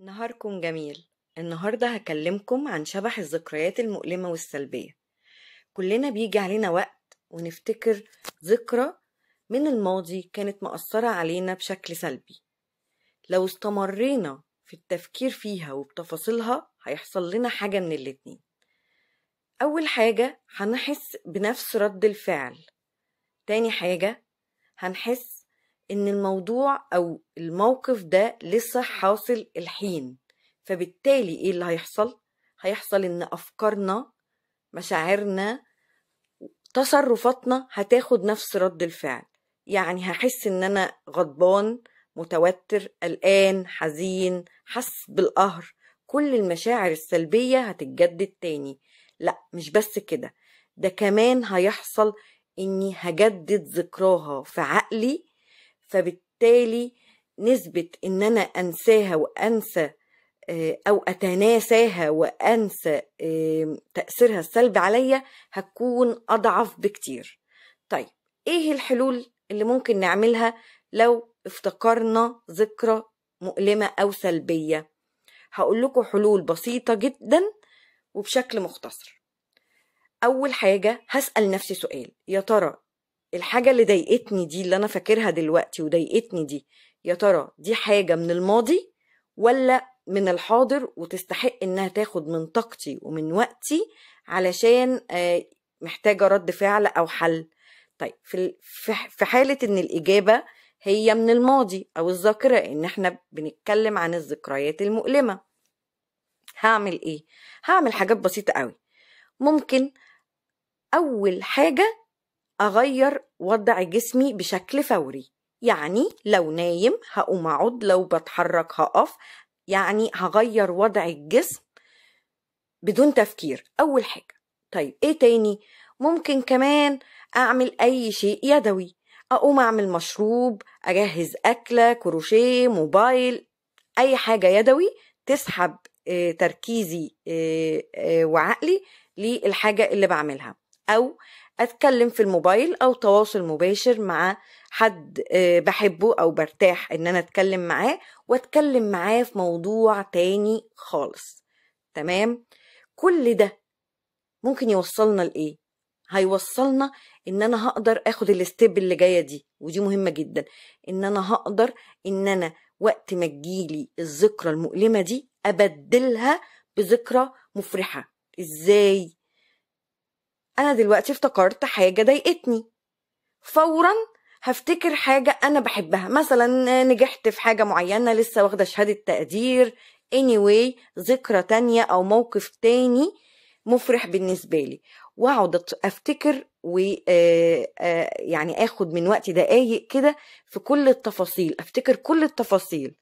نهاركم جميل النهاردة هكلمكم عن شبح الذكريات المؤلمة والسلبية كلنا بيجي علينا وقت ونفتكر ذكرى من الماضي كانت مأثرة علينا بشكل سلبي لو استمرينا في التفكير فيها وبتفاصيلها هيحصل لنا حاجة من الاتنين أول حاجة هنحس بنفس رد الفعل تاني حاجة هنحس ان الموضوع او الموقف ده لسه حاصل الحين فبالتالي ايه اللي هيحصل هيحصل ان افكارنا مشاعرنا تصرفاتنا هتاخد نفس رد الفعل يعني هحس ان انا غضبان متوتر قلقان حزين حس بالقهر كل المشاعر السلبية هتتجدد تاني لا مش بس كده ده كمان هيحصل اني هجدد ذكراها في عقلي فبالتالي نسبة ان انا انساها وانسى آه، او اتناساها وانسى تأثيرها السلبي عليا هتكون اضعف بكتير طيب ايه الحلول اللي ممكن نعملها لو افتكرنا ذكرى مؤلمة او سلبية هقول لكم حلول بسيطة جدا وبشكل مختصر اول حاجة هسأل نفسي سؤال يا ترى الحاجة اللي ضايقتني دي اللي أنا فاكرها دلوقتي وضايقتني دي يا ترى دي حاجة من الماضي ولا من الحاضر وتستحق إنها تاخد من طاقتي ومن وقتي علشان آه، محتاجة رد فعل أو حل طيب في في حالة إن الإجابة هي من الماضي أو الذاكرة إن إحنا بنتكلم عن الذكريات المؤلمة هعمل إيه؟ هعمل حاجات بسيطة قوي ممكن أول حاجة أغير وضع جسمي بشكل فوري يعني لو نايم هقوم أقعد لو بتحرك هقف يعني هغير وضع الجسم بدون تفكير أول حاجة طيب إيه تاني ممكن كمان أعمل أي شيء يدوي أقوم أعمل مشروب أجهز أكلة كروشيه موبايل أي حاجة يدوي تسحب آه، تركيزي آه، آه، وعقلي للحاجة اللي بعملها أو اتكلم في الموبايل او تواصل مباشر مع حد آه، بحبه او برتاح ان انا اتكلم معاه واتكلم معاه في موضوع تاني خالص تمام كل ده ممكن يوصلنا لايه هيوصلنا ان انا هقدر اخد الاستيب اللي جايه دي ودي مهمه جدا ان انا هقدر ان انا وقت ما تجيلي الذكرى المؤلمه دي ابدلها بذكرى مفرحه ازاي انا دلوقتي افتكرت حاجه ضايقتني فورا هفتكر حاجه انا بحبها مثلا نجحت في حاجه معينه لسه واخده شهاده تقدير anyway ذكرى تانية او موقف تاني مفرح بالنسبه لي واقعد افتكر و آه، آه، يعني اخد من وقتي دقايق كده في كل التفاصيل افتكر كل التفاصيل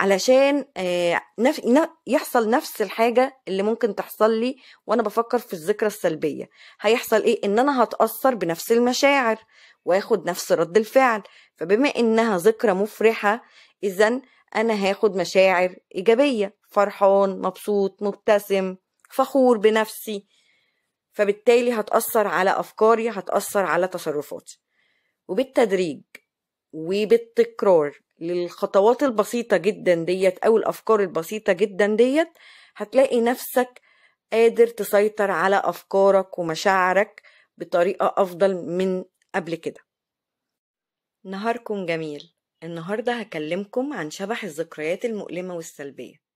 علشان آه، يحصل نفس الحاجة اللي ممكن تحصل لي وأنا بفكر في الذكرى السلبية هيحصل إيه؟ إن أنا هتأثر بنفس المشاعر وآخد نفس رد الفعل فبما إنها ذكرى مفرحة إذا أنا هاخد مشاعر إيجابية فرحان مبسوط مبتسم فخور بنفسي فبالتالي هتأثر على أفكاري هتأثر على تصرفاتي وبالتدريج وبالتكرار للخطوات البسيطة جدا ديت أو الأفكار البسيطة جدا ديت هتلاقي نفسك قادر تسيطر على أفكارك ومشاعرك بطريقة أفضل من قبل كده نهاركم جميل النهاردة هكلمكم عن شبح الذكريات المؤلمة والسلبية